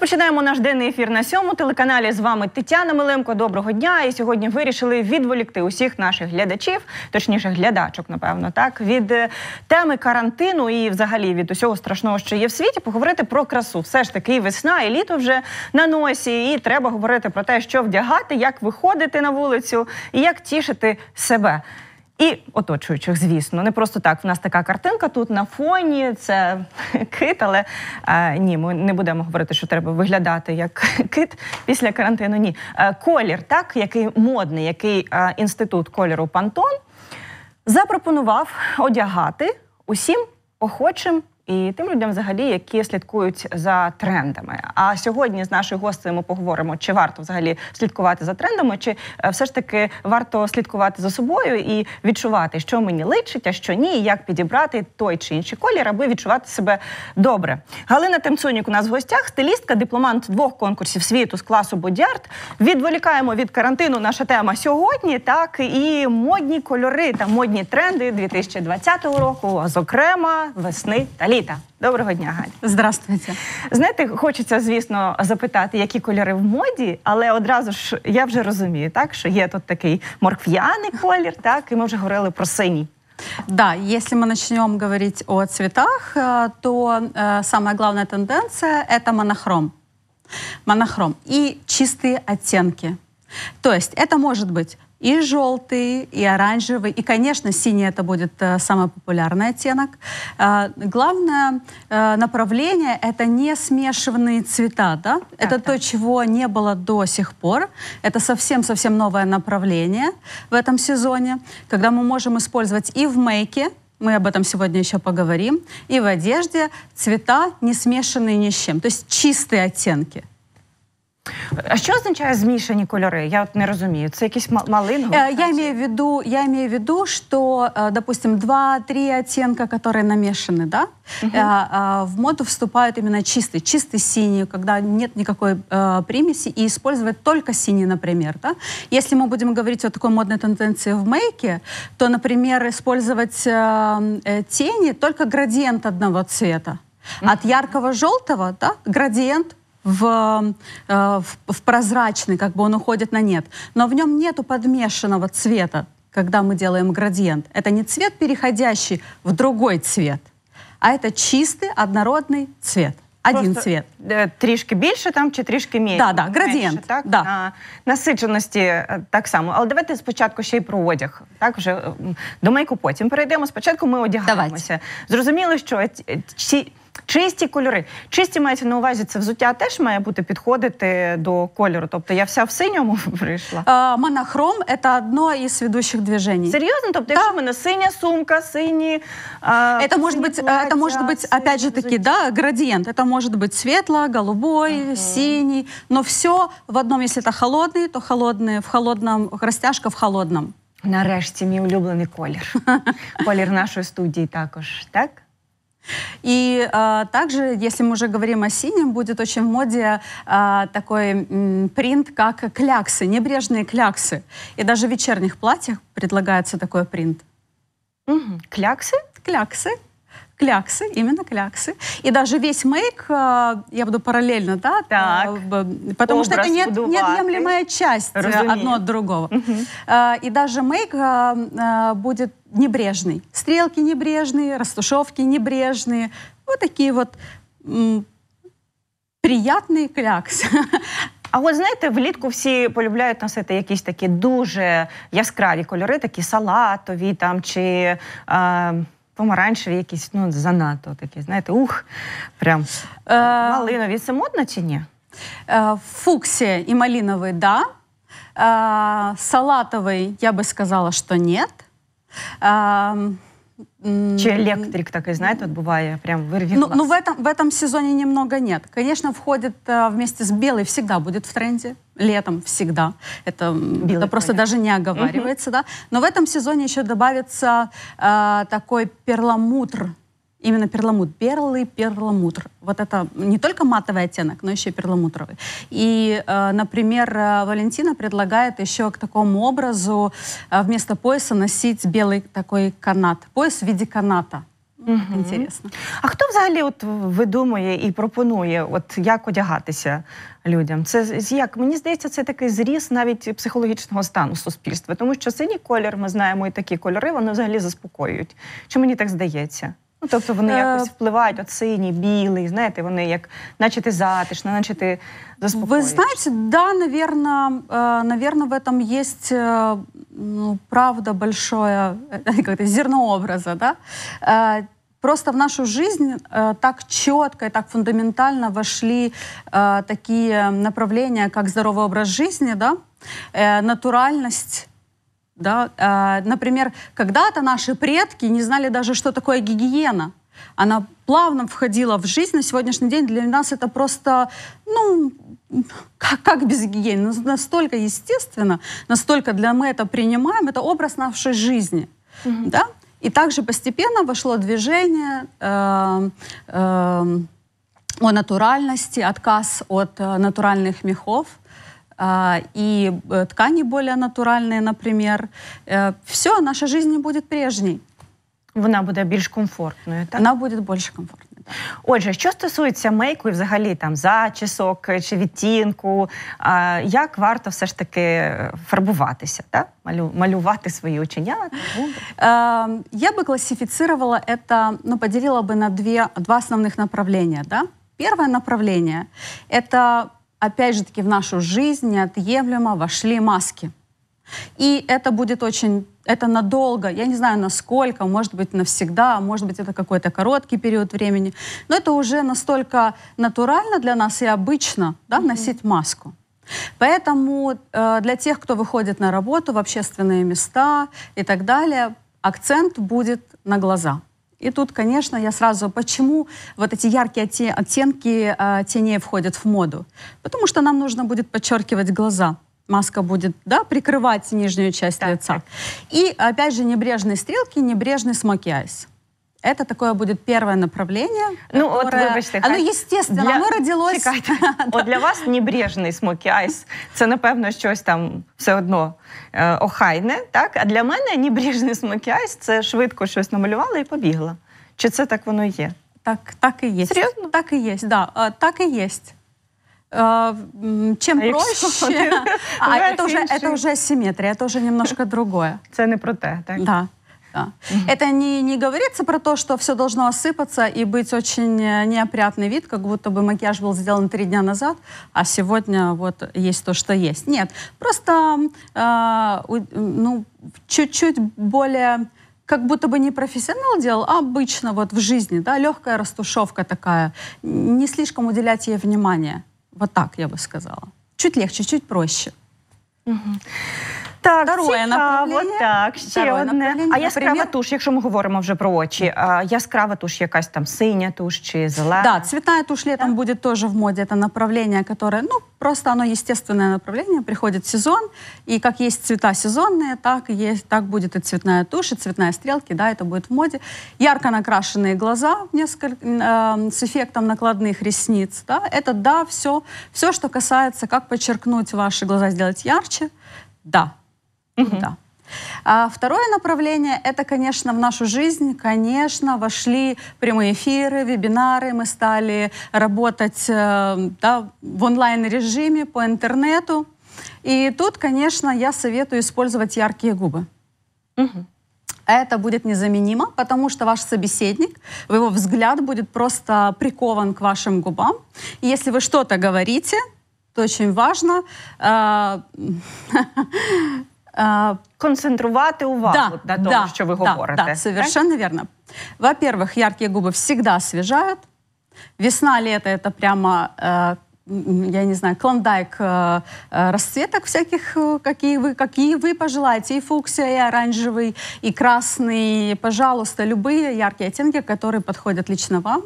Розпочинаємо наш денний ефір на сьому телеканалі. З вами Тетяна Миленко. Доброго дня! І сьогодні вирішили відволікти усіх наших глядачів, точніше глядачок, напевно, так від е, теми карантину і, взагалі, від усього страшного, що є в світі, поговорити про красу. Все ж таки, і весна, і літо вже на носі. І треба говорити про те, що вдягати, як виходити на вулицю і як тішити себе. І оточуючих, звісно, не просто так. У нас така картинка тут на фоні. Це кит, але е, ні, ми не будемо говорити, що треба виглядати як кит після карантину. Ні, е, колір, так який модний, який е, інститут кольору Пантон запропонував одягати усім охочим і тим людям, взагалі, які слідкують за трендами. А сьогодні з нашою гостею ми поговоримо, чи варто взагалі слідкувати за трендами, чи е, все ж таки варто слідкувати за собою і відчувати, що мені личить, а що ні, і як підібрати той чи інший колір, аби відчувати себе добре. Галина Темцонік у нас в гостях стилістка, дипломант двох конкурсів світу з класу бодіарт. Відволікаємо від карантину. Наша тема сьогодні, так і модні кольори та модні тренди 2020 року, зокрема весни та літа. Віта, доброго дня, Галь. Здравствуйте. Знаєте, хочеться, звісно, запитати, які кольори в моді, але одразу ж я вже розумію, так що є тут такий моркв'яний колір, так і ми вже говорили про синій. Да, если мы начнем говорить о цветах, э, то э, самая главная тенденция – это монохром. Монохром и чистые оттенки. То есть это может быть и желтый, и оранжевый, и, конечно, синий это будет э, самый популярный оттенок. А, главное э, направление — это не смешанные цвета, да? Так, это так. то, чего не было до сих пор. Это совсем-совсем новое направление в этом сезоне, когда мы можем использовать и в мейке, мы об этом сегодня еще поговорим, и в одежде цвета не смешанные ни с чем, то есть чистые оттенки. А що означає змішані кольори? Я от не розумію. Це якісь малинговые? Я танцы? имею в виду, я имею в виду, что, допустим, два-три оттенка, которые намешаны, да, угу. в моду вступают именно чистый, чистый синий, когда нет никакой э, примеси, и использовать только синий, например, да. Если мы будем говорить о такой модной тенденции в мейке, то, например, использовать э, тени только градиент одного цвета. От яркого желтого, да, градиент в, э, в, в прозрачный, как бы он уходит на нет. Но в нем нету подмешанного цвета, когда мы делаем градиент. Это не цвет, переходящий в другой цвет, а это чистый, однородный цвет. Один Просто цвет. Э, тришки больше там чи трішки менше. Да, да, градиент. Менше, так? Да. На насиченості э, так само. Але давайте спочатку ще й про одяг. Так, вже до мейку потім перейдемо. Спочатку ми одягаємося. Давайте. Зрозуміло, що ці, Чисті кольори. Чисті мається на увазі, це взуття теж має бути підходити до кольору. Тобто я вся в синьому прийшла. Э, монохром это одно из ведущих движений. Серьезно? Тобто, да. якщо в мене синя сумка, сині. Э, это, может быть, это может быть, опять же таки, да, градиент. Это может быть светло, голубой, uh -huh. синий. Но все в одном, если это холодный, то холодный, в холодном, растяжка в холодном. Нарешті мій улюблений колір. Колір нашої студії також, так? И э, также, если мы уже говорим о синем, будет очень в моде э, такой м, принт, как кляксы, небрежные кляксы. И даже в вечерних платьях предлагается такой принт. Угу. Кляксы? Кляксы кляксы, именно кляксы. И даже весь мейк, э, я буду параллельно, да, э, так. потому Образ что это не, неотъемлемая часть э, Разумею. одно от другого. Угу. И даже мейк будет небрежный. Стрелки небрежные, растушевки небрежные. Вот такие вот приятные кляксы А от знаєте, влітку всі полюбляють носити якісь такі дуже яскраві кольори, такі салатові там чи. Е помаранчеві, якісь ну занадто такі, знаєте, ух, прям е... малинові. Це модно чи ні? Е, фуксия и малиновый, да. Э, салатовый, я бы сказала, что нет. Э, Чи электрик такой, знает, вот бывает, прям вырви ну, ну, в этом, в этом сезоне немного нет. Конечно, входит а, вместе с белой, всегда будет в тренде. Летом всегда. Это, это просто даже не оговаривается, угу. да. Но в этом сезоне еще добавится а, такой перламутр Именно перламут. Перлы, перламутр. Вот это не только матовый оттенок, но еще и перламутровый. И, э, например, э, Валентина предлагает еще к такому образу э, вместо пояса носить белый такой канат. Пояс в виде каната. Угу. Інтересно. А хто взагалі от видумує і пропонує, от як одягатися людям? Це як мені здається, це такий зріз навіть психологічного стану суспільства, тому що синій колір ми знаємо і такі кольори, вони взагалі заспокоюють. Чи мені так здається? Ну, тобто вони е, якось впливають от синій, білий, знаєте, вони як, наче ти затишно, наче ти заспокоїш. Ви знаєте, да, наверное, наверное, в этом есть, е, ну, правда, большое е, как-то зерно образа, да? Просто в нашу жизнь э, так четко и так фундаментально вошли э, такие направления, как здоровый образ жизни, да, э, натуральность, Да? Э, например, когда-то наши предки не знали даже, что такое гигиена. Она плавно входила в жизнь. На сегодняшний день для нас это просто, ну, как, как без гигиены? Ну, настолько естественно, настолько для мы это принимаем, это образ нашей жизни. mm Да? И также постепенно вошло движение э, э, о натуральности, отказ от э, натуральных мехов. А, и э, ткани более натуральные, например. Э, все, наша жизнь не будет прежней. Вона буде більш комфортною, так? Вона буде більш комфортною. Так. Отже, що стосується мейку і взагалі там зачісок чи відтінку, а, як варто все ж таки фарбуватися, так? Малю, малювати свої оченята? Я бы классифицировала это, ну, поделила бы на две, два основных направления, да? Первое направление – это опять же таки, в нашу жизнь неотъемлемо вошли маски. И это будет очень, это надолго, я не знаю насколько, может быть навсегда, может быть это какой-то короткий период времени, но это уже настолько натурально для нас и обычно, да, носить маску. Поэтому э, для тех, кто выходит на работу в общественные места и так далее, акцент будет на глаза. И тут, конечно, я сразу, почему вот эти яркие оттенки э, теней входят в моду? Потому что нам нужно будет подчеркивать глаза. Маска будет, да, прикрывать нижнюю часть так, лица. Так. И, опять же, небрежные стрелки, небрежный смоки-айс. Это такое будет первое направление. Ну, которое... от вибачте, оно, естественно, для... воно родилось. Чекайте. От для вас небрежний смокі айс. Це, напевно, щось там все одно е, э, охайне, так? А для мене небрежний смокі айс це швидко щось намалювала і побігла. Чи це так воно і є? Так, так і є. Серйозно? Так і є, да. так і є. Чем а проще, а это уже, это уже симметрия, это уже немножко другое. Це не про те, так? Да это. Mm-hmm. Это не, не говорится про то, что все должно осыпаться и быть очень э, неопрятный вид, как будто бы макияж был сделан три дня назад, а сегодня вот есть то, что есть. Нет, просто э, ну, чуть-чуть более как будто бы не профессионал делал, а обычно вот в жизни, да, легкая растушевка такая, не слишком уделять ей внимания. Вот так я бы сказала. Чуть легче, чуть проще. Угу. Так, Второе цікаво, направлення. так, ще Второе одне. направлення, А яскрава наприклад? туш, якщо ми говоримо вже про очі, а яскрава туш, якась там синя туш чи зелена. Да, цветная тушь летом будет тоже в моде. Это направление, которое, ну, просто оно естественное направление. Приходит сезон, и как есть цвета сезонные, так, и есть, так будет и цветная тушь, и цветная стрелки, да, это будет в моде. Ярко накрашенные глаза э, с эффектом а, накладных ресниц, да, это, да, все, все, что касается, как подчеркнуть ваши глаза, сделать ярче, да, Угу. Да. А второе направление – это, конечно, в нашу жизнь, конечно, вошли прямые эфиры, вебинары, мы стали работать э, да, в онлайн-режиме, по интернету. И тут, конечно, я советую использовать яркие губы. Угу. Это будет незаменимо, потому что ваш собеседник, его взгляд будет просто прикован к вашим губам. И если вы что-то говорите, то очень важно э концентрувати увагу да, на том, да, что вы да, говорите. Да, совершенно так? верно. Во-первых, яркие губы всегда освежают. Весна, лето – это прямо, э, я не знаю, клондайк э, э расцветок всяких, э, какие вы, какие вы пожелаете. И фуксия, и оранжевый, и красный. Пожалуйста, любые яркие оттенки, которые подходят лично вам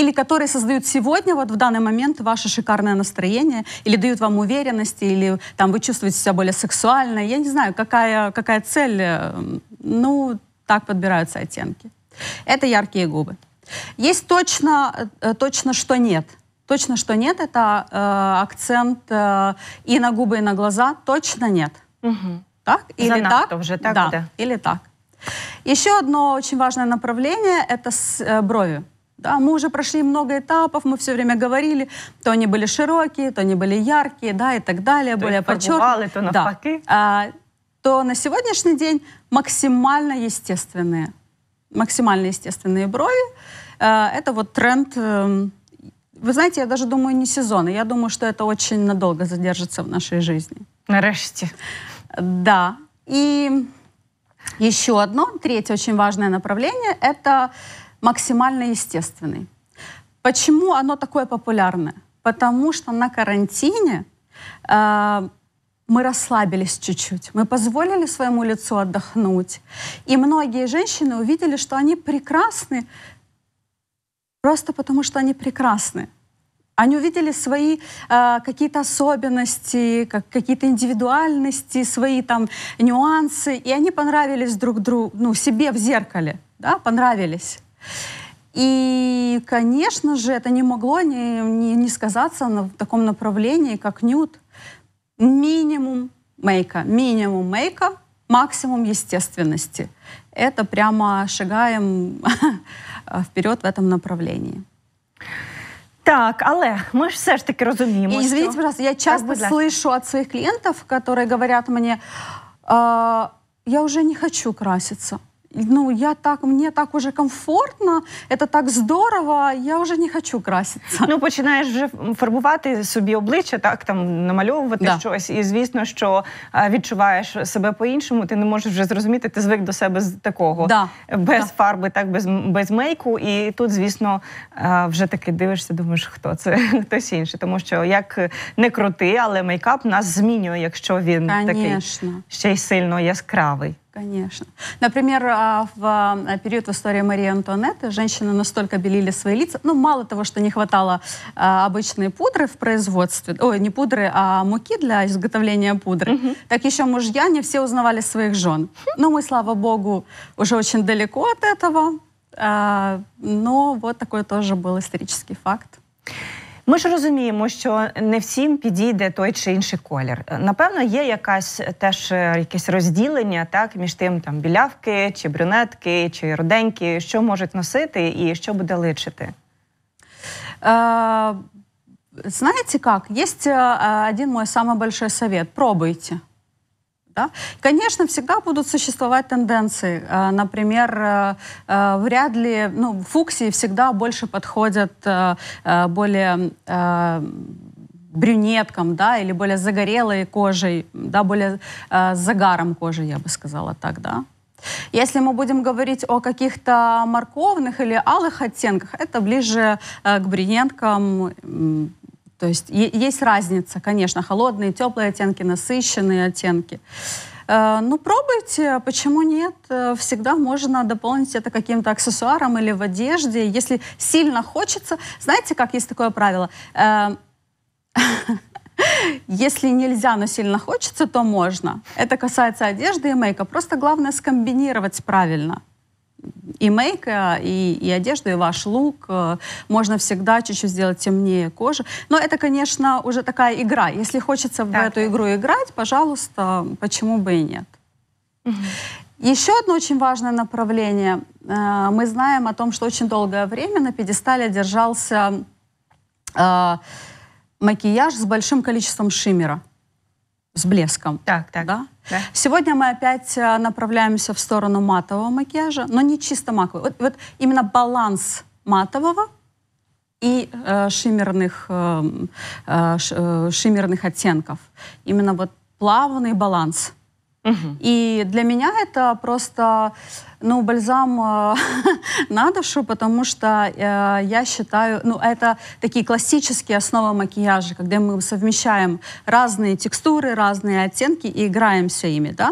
или которые создают сегодня, вот в данный момент, ваше шикарное настроение, или дают вам уверенности, или там вы чувствуете себя более сексуально. Я не знаю, какая, какая цель. Э, ну, так подбираются оттенки. Это яркие губы. Есть точно, э, точно что нет. Точно что нет, это э, акцент э, и на губы, и на глаза. Точно нет. Угу. Так? Или Занадто так? Уже так да. да. Или так. Еще одно очень важное направление – это с, э, брови. Да, мы уже прошли много этапов, мы все время говорили, то они были широкие, то они были яркие, да, и так далее, то более подчеркнутые. То да. а, то на сегодняшний день максимально естественные, максимально естественные брови. А, это вот тренд э, вы знаете, я даже думаю, не сезон. Я думаю, что это очень надолго задержится в нашей жизни. Нарешті. Да. И еще одно, третье очень важное направление — это максимально естественный. Почему оно такое популярное? Потому что на карантине э, мы расслабились чуть-чуть, мы позволили своему лицу отдохнуть. И многие женщины увидели, что они прекрасны просто потому, что они прекрасны. Они увидели свои э, какие-то особенности, как, какие-то индивидуальности, свои там нюансы, и они понравились друг другу, ну, себе в зеркале, да, понравились. И, конечно же, это не могло не, не, не сказаться на, в таком направлении, как нюд. Минимум мейка, минимум мейка, максимум естественности. Это прямо шагаем вперед в этом направлении. Так, але мы же все ж таки разумеем. И, извините, пожалуйста, я часто так, слышу от своих клиентов, которые говорят мне, э, я уже не хочу краситься. ну, я так, мне так уже комфортно, це так здорово, я вже не хочу краситися. Ну, починаєш вже фарбувати собі обличчя, так там намальовувати да. щось, і звісно, що відчуваєш себе по-іншому, ти не можеш вже зрозуміти, ти звик до себе з такого да. без да. фарби, так без без мейку. І тут, звісно, вже таки дивишся, думаєш, хто це, хтось інший. Тому що як не крути, але мейкап нас змінює, якщо він Конечно. такий ще й сильно яскравий. Конечно. Например, а, в а, период в истории Марии Антуанетты женщины настолько белили свои лица, ну, мало того, что не хватало а, обычной пудры в производстве, ой, не пудры, а муки для изготовления пудры, угу. так еще мужья не все узнавали своих жен. Но мы, слава богу, уже очень далеко от этого, но вот такой тоже был исторический факт. Ми ж розуміємо, що не всім підійде той чи інший колір. Напевно, є якась теж е, якесь розділення, так між тим, там білявки, чи брюнетки, чи руденькі, що можуть носити і що буде личити. Е, Знаете как? Есть один мой самый совет. Пробуйте. Да? Конечно, всегда будут существовать тенденции. Э, например, э, э, вряд ли, ну, фуксии всегда больше подходят более брюнеткам, да, или более загорелой кожей, да, более с загаром кожи, я бы сказала так, да. Если мы будем говорить о каких-то морковных или алых оттенках, это ближе э, к брюнеткам, то есть есть разница, конечно, холодные, теплые оттенки, насыщенные оттенки. Э, ну, пробуйте, почему нет? Э, всегда можно дополнить это каким-то аксессуаром или в одежде, если сильно хочется. Знаете, как есть такое правило? Э, если нельзя, но сильно хочется, то можно. Это касается одежды и мейка. Просто главное скомбинировать правильно и мейк, э, и, и одежду, и ваш лук. Э, можно всегда чуть-чуть сделать темнее кожи. Но это, конечно, уже такая игра. Если хочется так. в эту игру играть, пожалуйста, почему бы и нет. Угу. Еще одно очень важное направление. Э, мы знаем о том, что очень долгое время на пьедестале держался макияж с большим количеством шиммера с блеском. Так, так. Да? Да. Сегодня мы опять э, направляемся в сторону матового макияжа, но не чисто макового. Вот, вот именно баланс матового и э, шиммерных, эм, э, э, шиммерных оттенков. Именно вот плавный баланс. И для меня это просто, ну, бальзам э, на душу, потому что э, я считаю, ну, это такие классические основы макияжа, когда мы совмещаем разные текстуры, разные оттенки и играемся ими, да.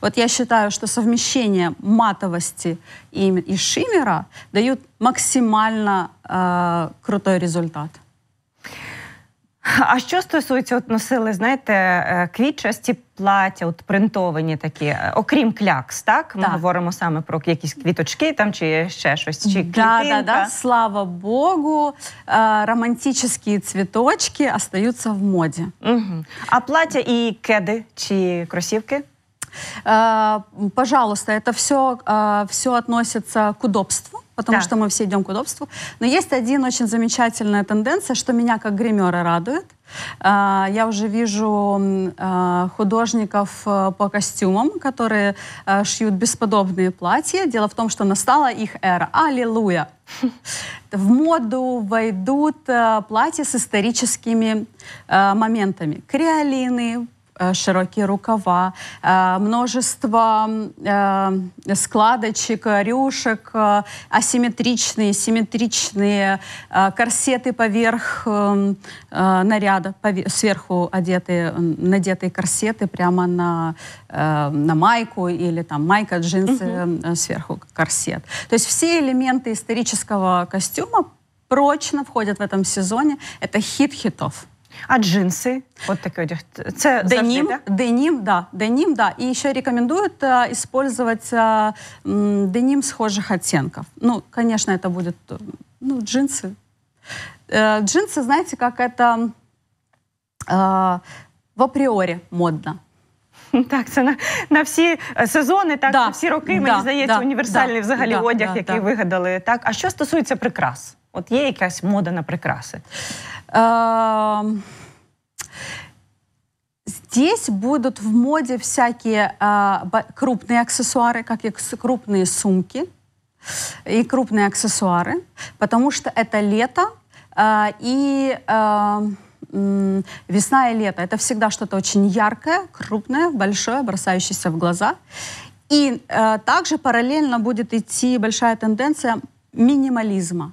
Вот я считаю, что совмещение матовости и, и шиммера дают максимально э, крутой результат. А що стосується, от носили, знаєте, е, квітчасті плаття, от принтовані такі, е, окрім клякс, так? Ми так. говоримо саме про якісь квіточки там чи ще щось. чи да, да, да. Слава Богу, е, романтичні цвіточки остаються в моді. Угу. А плаття і кеди чи кросівки? Э, пожалуйста, это все, э, все относится к удобству потому да. что мы все идем к удобству. Но есть один очень замечательная тенденция, что меня как гримера радует. Э, я уже вижу художников по костюмам, которые шьют бесподобные платья. Дело в том, что настала их эра. Аллилуйя! В моду войдут платья с историческими моментами. Креолины, Э, широкие рукава, э, множество э, складочек, рюшек, асимметричные, симметричные корсеты поверх наряда, сверху одетые, надетые корсеты прямо на, на майку или там майка, джинсы, угу. сверху корсет. То есть все элементы исторического костюма прочно входят в этом сезоне. Это хит хитов. А джинси, от такий одяг. Це денім, завжди, да? деним да, деним да. И еще рекомендуют э, использовать э, деним схожих оттенков. Ну, конечно, это будет э, ну, джинсы. Э, джинсы, знаете, как это э, в априори модно. Так, це на, на всі сезони, так, Да. на всі роки, мені Да, здається, да, універсальний да, взагалі да, одяг, да, який да. вигадали. Так, а що стосується прикрас? От є якась мода на прикраси. Е, Здесь будут в моде всякие э, крупные аксессуары, как и крупные сумки и крупные аксессуары, потому что это лето э, и э, э, весна и лето. Это всегда что-то очень яркое, крупное, большое, бросающееся в глаза. И э, также параллельно будет идти большая тенденция минимализма.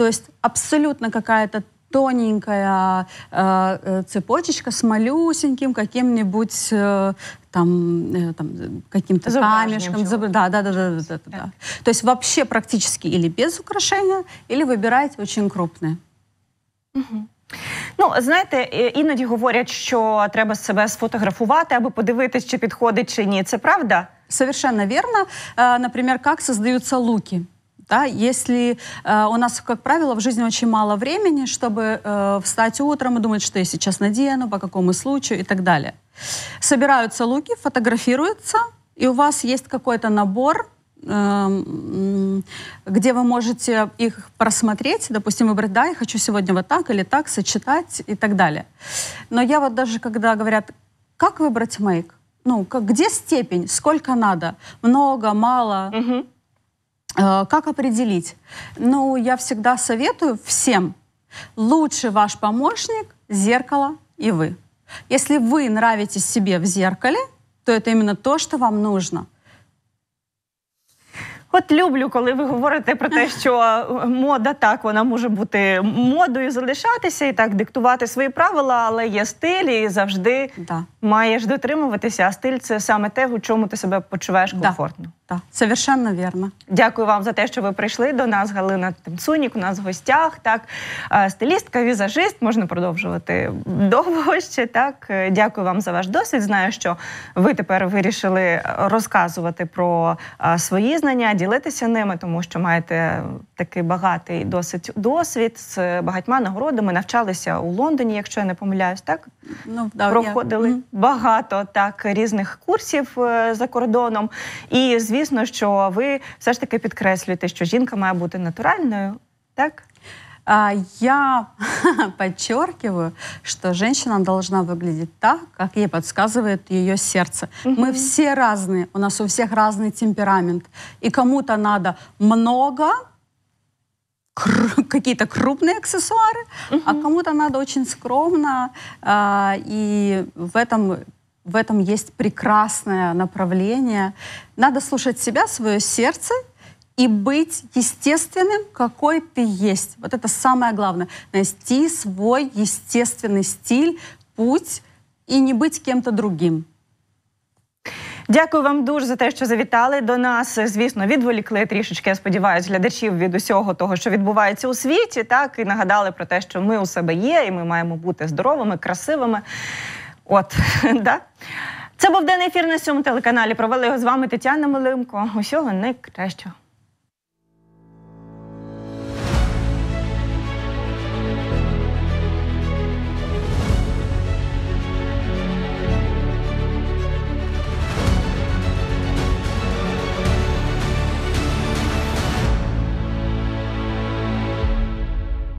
То есть абсолютно какая-то тоненькая э, э, цепочечка с малюсеньким каким-нибудь э, там, э, там э, каким-то камешком. Заб... Да, да, да, да, да, да, да. То есть вообще практически или без украшения, или выбирайте очень крупные. Угу. Ну, знаєте, іноді говорять, що треба себе сфотографувати, аби подивитись, чи підходить, чи ні. Це правда? Совершенно верно. Э, например, как создаются луки. Да? Если э, у нас, как правило, в жизни очень мало времени, чтобы э, встать утром и думать, что я сейчас надену, по какому случаю и так далее. Собираются луки, фотографируются, и у вас есть какой-то набор эм, где вы можете их просмотреть, допустим, выбрать, да, я хочу сегодня вот так или так сочетать и так далее. Но я вот даже, когда говорят, как выбрать мейк, ну, как, где степень, сколько надо, много, мало, угу. Э, как определить? Ну, я всегда советую всем. Лучше ваш помощник, зеркало и вы. Если вы нравитесь себе в зеркале, то это именно то, что вам нужно. От люблю, коли ви говорите про те, що е, мода так вона може бути модою залишатися і так диктувати свої правила, але є стиль і завжди да. маєш дотримуватися. А стиль це саме те, у чому ти себе почуваєш комфортно. Да. Так, совершенно вірно. Дякую вам за те, що ви прийшли до нас. Галина Тимцунік у нас в гостях. Так, стилістка, візажист. Можна продовжувати довго ще. Так, е, дякую вам за ваш досвід. Знаю, що ви тепер вирішили розказувати про свої знання, ділитися ними, тому що маєте такий багатий досить досвід з багатьма нагородами. Навчалися у Лондоні, якщо я не помиляюсь, так ну да, проходили я... багато так різних курсів е, за кордоном і звісно, звісно, що ви все ж таки підкреслюєте, що жінка має бути натуральною, так? А, я подчеркиваю, что женщина должна выглядеть так, как ей подсказывает ее сердце. Угу. Мы все разные, у нас у всех разный темперамент. И кому-то надо много, какие-то крупные аксессуары, угу. а кому-то надо очень скромно. А, и в этом в этом есть прекрасное направление. Надо слушать себя, свое сердце и быть естественным, какой ты есть. Вот это самое главное. Найти свой естественный стиль, путь і не бути кем-то другим. Дякую вам дуже за те, що завітали до нас. Звісно, відволікли трішечки. Я сподіваюся, глядачів від усього того, що відбувається у світі, так і нагадали про те, що ми у себе є, і ми маємо бути здоровими, красивими. От, да? Це був денний ефір на цьому телеканалі. Провели його з вами Тетяна Милимко. Усього найкращого.